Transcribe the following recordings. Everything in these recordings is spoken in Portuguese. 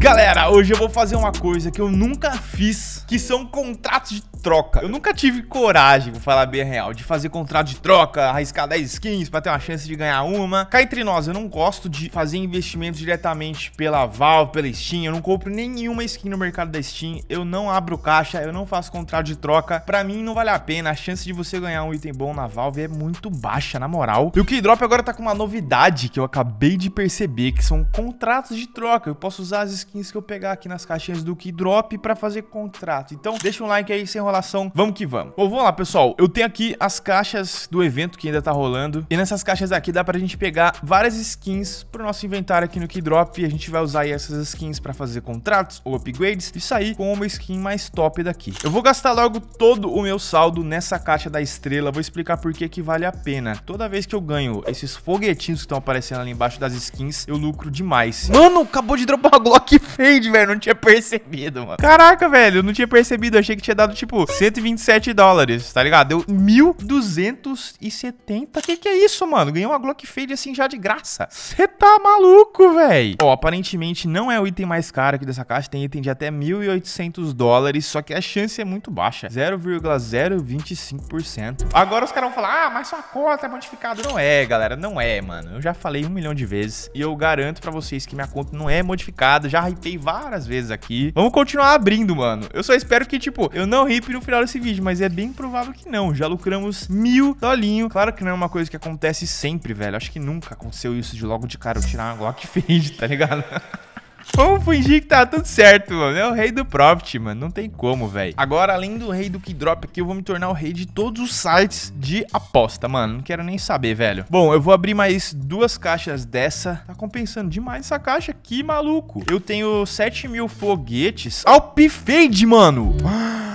Galera, hoje eu vou fazer uma coisa que eu nunca fiz, que são contratos de troca. Eu nunca tive coragem, vou falar bem real, de fazer contrato de troca, arriscar 10 skins pra ter uma chance de ganhar uma. Cá entre nós, eu não gosto de fazer investimentos diretamente pela Valve, pela Steam, eu não compro nenhuma skin no mercado da Steam, eu não abro caixa, eu não faço contrato de troca. Pra mim não vale a pena, a chance de você ganhar um item bom na Valve é muito baixa, na moral. E o Keydrop agora tá com uma novidade que eu acabei de perceber, que são contratos de troca. Eu posso usar as skins skins que eu pegar aqui nas caixinhas do Keydrop pra fazer contrato. Então, deixa um like aí sem enrolação. Vamos que vamos. Bom, vamos lá, pessoal. Eu tenho aqui as caixas do evento que ainda tá rolando. E nessas caixas aqui dá pra gente pegar várias skins pro nosso inventário aqui no Keydrop. E a gente vai usar aí essas skins pra fazer contratos ou upgrades e sair com uma skin mais top daqui. Eu vou gastar logo todo o meu saldo nessa caixa da estrela. Vou explicar por que que vale a pena. Toda vez que eu ganho esses foguetinhos que estão aparecendo ali embaixo das skins, eu lucro demais. Mano, acabou de dropar a Glock de fade, velho. Não tinha percebido, mano. Caraca, velho. Eu não tinha percebido. Eu achei que tinha dado, tipo, 127 dólares, tá ligado? Deu 1.270. Que que é isso, mano? Ganhei uma Glock fade assim já de graça. Você tá maluco, velho. Ó, aparentemente não é o item mais caro aqui dessa caixa. Tem item de até 1.800 dólares. Só que a chance é muito baixa. 0,025%. Agora os caras vão falar, ah, mas sua conta tá é modificada. Não é, galera. Não é, mano. Eu já falei um milhão de vezes. E eu garanto pra vocês que minha conta não é modificada. Já ripei várias vezes aqui. Vamos continuar abrindo, mano. Eu só espero que, tipo, eu não ripe no final desse vídeo, mas é bem provável que não. Já lucramos mil dolinho. Claro que não é uma coisa que acontece sempre, velho. Acho que nunca aconteceu isso de logo de cara eu tirar uma Glock Fade, tá ligado? Vamos fingir que tá tudo certo, mano. É o rei do Profit, mano. Não tem como, velho. Agora, além do rei do drop aqui, eu vou me tornar o rei de todos os sites de aposta, mano. Não quero nem saber, velho. Bom, eu vou abrir mais duas caixas dessa. Tá compensando demais essa caixa. Que maluco. Eu tenho 7 mil foguetes. Alpifade, mano. Ah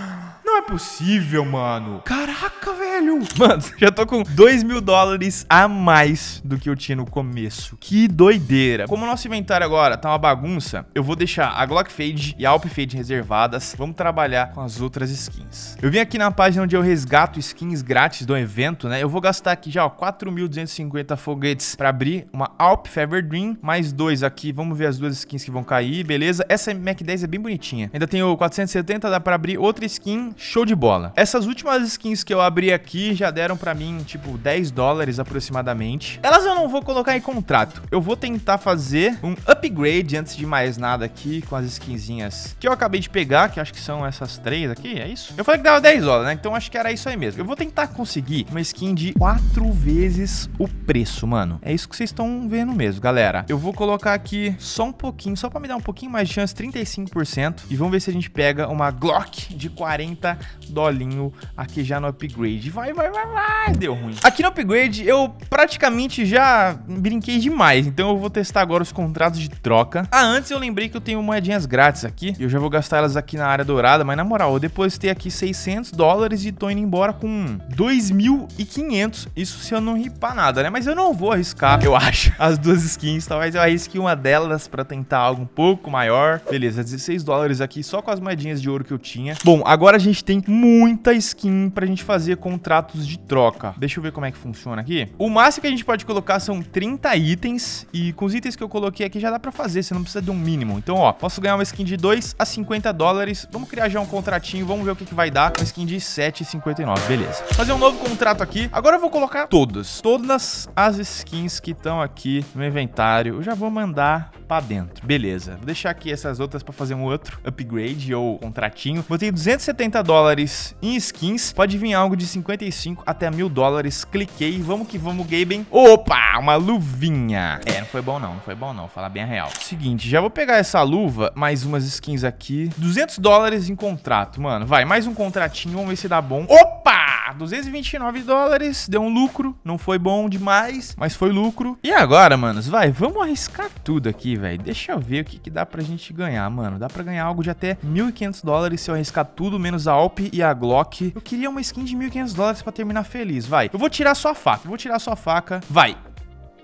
não é possível, mano. Caraca, velho. Mano, já tô com 2 mil dólares a mais do que eu tinha no começo. Que doideira. Como o nosso inventário agora tá uma bagunça, eu vou deixar a Glock Fade e a Alp Fade reservadas. Vamos trabalhar com as outras skins. Eu vim aqui na página onde eu resgato skins grátis do evento, né? Eu vou gastar aqui já, ó, 4.250 foguetes pra abrir uma Alp Fever Dream, mais dois aqui. Vamos ver as duas skins que vão cair, beleza? Essa Mac 10 é bem bonitinha. Ainda tem o 470, dá pra abrir outra skin Show de bola. Essas últimas skins que eu abri aqui já deram pra mim, tipo, 10 dólares aproximadamente. Elas eu não vou colocar em contrato. Eu vou tentar fazer um upgrade antes de mais nada aqui com as skinzinhas que eu acabei de pegar, que acho que são essas três aqui, é isso? Eu falei que dava 10 dólares, né? Então acho que era isso aí mesmo. Eu vou tentar conseguir uma skin de 4 vezes o preço, mano. É isso que vocês estão vendo mesmo, galera. Eu vou colocar aqui só um pouquinho, só pra me dar um pouquinho mais de chance, 35%. E vamos ver se a gente pega uma Glock de 40 dolinho aqui já no upgrade. Vai, vai, vai, vai, deu ruim. Aqui no upgrade eu praticamente já brinquei demais, então eu vou testar agora os contratos de troca. Ah, antes eu lembrei que eu tenho moedinhas grátis aqui, eu já vou gastar elas aqui na área dourada, mas na moral, eu depositei aqui 600 dólares e tô indo embora com 2.500, isso se eu não ripar nada, né? Mas eu não vou arriscar, eu acho, as duas skins, talvez tá? eu arrisque uma delas pra tentar algo um pouco maior. Beleza, 16 dólares aqui só com as moedinhas de ouro que eu tinha. Bom, agora a gente gente tem muita skin pra gente fazer contratos de troca. Deixa eu ver como é que funciona aqui. O máximo que a gente pode colocar são 30 itens e com os itens que eu coloquei aqui já dá pra fazer, você não precisa de um mínimo. Então, ó, posso ganhar uma skin de 2 a 50 dólares. Vamos criar já um contratinho, vamos ver o que, que vai dar. Uma skin de 7,59, beleza. Fazer um novo contrato aqui. Agora eu vou colocar todas, todas as skins que estão aqui no inventário. Eu já vou mandar pra dentro, beleza. Vou deixar aqui essas outras pra fazer um outro upgrade ou contratinho. Botei 270 dólares dólares em skins, pode vir algo de 55 até mil dólares. Cliquei, vamos que vamos, Gaben. Opa, uma luvinha. É, não foi bom não, não foi bom não, falar bem a real. Seguinte, já vou pegar essa luva, mais umas skins aqui. 200 dólares em contrato, mano. Vai, mais um contratinho, vamos ver se dá bom. Opa! Opa! 229 dólares, deu um lucro, não foi bom demais, mas foi lucro. E agora, manos, vai, vamos arriscar tudo aqui, velho. Deixa eu ver o que, que dá pra gente ganhar, mano. Dá pra ganhar algo de até 1.500 dólares se eu arriscar tudo, menos a Alp e a Glock. Eu queria uma skin de 1.500 dólares pra terminar feliz, vai. Eu vou tirar sua faca, eu vou tirar sua faca. Vai.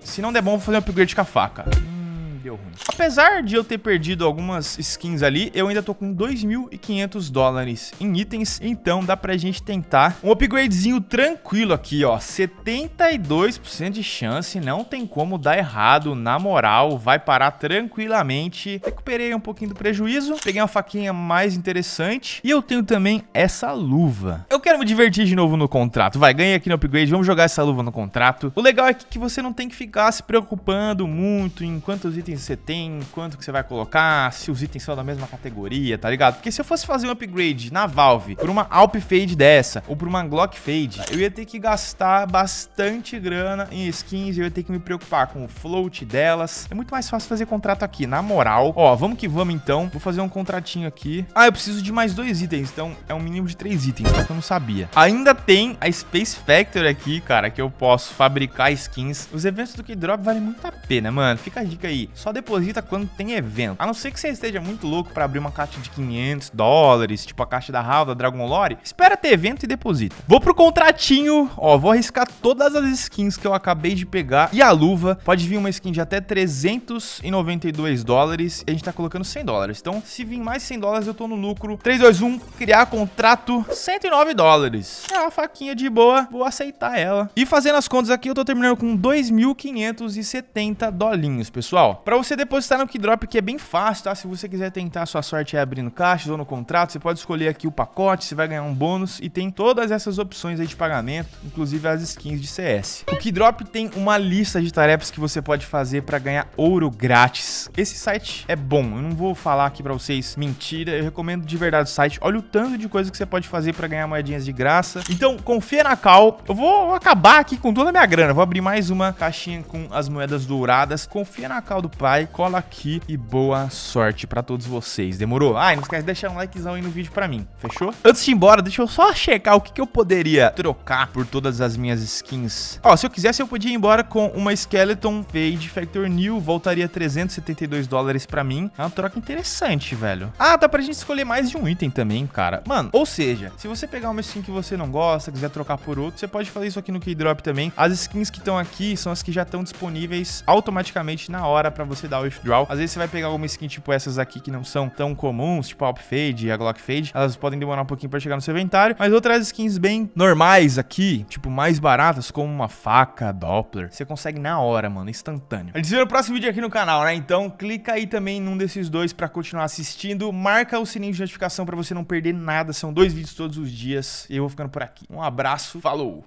Se não der bom, vou fazer um upgrade com a faca. Hum deu ruim. Apesar de eu ter perdido algumas skins ali, eu ainda tô com 2.500 dólares em itens, então dá pra gente tentar um upgradezinho tranquilo aqui, ó. 72% de chance, não tem como dar errado, na moral, vai parar tranquilamente. Recuperei um pouquinho do prejuízo, peguei uma faquinha mais interessante e eu tenho também essa luva. Eu quero me divertir de novo no contrato, vai, ganhei aqui no upgrade, vamos jogar essa luva no contrato. O legal é que você não tem que ficar se preocupando muito em quantos itens itens você tem, quanto que você vai colocar, se os itens são da mesma categoria, tá ligado? Porque se eu fosse fazer um upgrade na Valve por uma Alp Fade dessa, ou por uma Glock Fade, eu ia ter que gastar bastante grana em skins, eu ia ter que me preocupar com o float delas. É muito mais fácil fazer contrato aqui, na moral. Ó, vamos que vamos então. Vou fazer um contratinho aqui. Ah, eu preciso de mais dois itens, então é um mínimo de três itens, só Que eu não sabia. Ainda tem a Space Factory aqui, cara, que eu posso fabricar skins. Os eventos do K-Drop valem muito a pena, mano. Fica a dica aí só deposita quando tem evento. A não ser que você esteja muito louco para abrir uma caixa de 500 dólares, tipo a caixa da HAL, da Dragon Lore, espera ter evento e deposita. Vou pro contratinho, ó, vou arriscar todas as skins que eu acabei de pegar e a luva. Pode vir uma skin de até 392 dólares e a gente tá colocando 100 dólares. Então, se vir mais 100 dólares, eu tô no lucro. 3, 2, 1, criar contrato, 109 dólares. É uma faquinha de boa, vou aceitar ela. E fazendo as contas aqui, eu tô terminando com 2.570 dolinhos, pessoal. Para você depositar no Kidrop, que é bem fácil, tá? Se você quiser tentar sua sorte é abrindo caixas ou no contrato, você pode escolher aqui o pacote, você vai ganhar um bônus e tem todas essas opções aí de pagamento, inclusive as skins de CS. O Kidrop tem uma lista de tarefas que você pode fazer para ganhar ouro grátis. Esse site é bom, eu não vou falar aqui para vocês mentira, eu recomendo de verdade o site. Olha o tanto de coisa que você pode fazer para ganhar moedinhas de graça. Então, confia na Cal. Eu vou acabar aqui com toda a minha grana, vou abrir mais uma caixinha com as moedas douradas. Confia na Cal do Spotify, cola aqui e boa sorte para todos vocês. Demorou? Ah, não esquece de deixar um likezão aí no vídeo para mim, fechou? Antes de ir embora, deixa eu só checar o que, que eu poderia trocar por todas as minhas skins. Ó, se eu quisesse eu podia ir embora com uma Skeleton Fade Factor New, voltaria 372 dólares para mim. É uma troca interessante, velho. Ah, dá pra gente escolher mais de um item também, cara. Mano, ou seja, se você pegar uma skin que você não gosta, quiser trocar por outro, você pode fazer isso aqui no Keydrop também. As skins que estão aqui são as que já estão disponíveis automaticamente na hora para você dá o withdraw. Às vezes você vai pegar alguma skin tipo essas aqui que não são tão comuns, tipo a fade e a Glock Fade, elas podem demorar um pouquinho para chegar no seu inventário, mas outras skins bem normais aqui, tipo mais baratas, como uma faca, Doppler, você consegue na hora, mano, instantâneo. A gente se vê no próximo vídeo aqui no canal, né? Então clica aí também num desses dois para continuar assistindo, marca o sininho de notificação para você não perder nada, são dois vídeos todos os dias. Eu vou ficando por aqui. Um abraço, falou!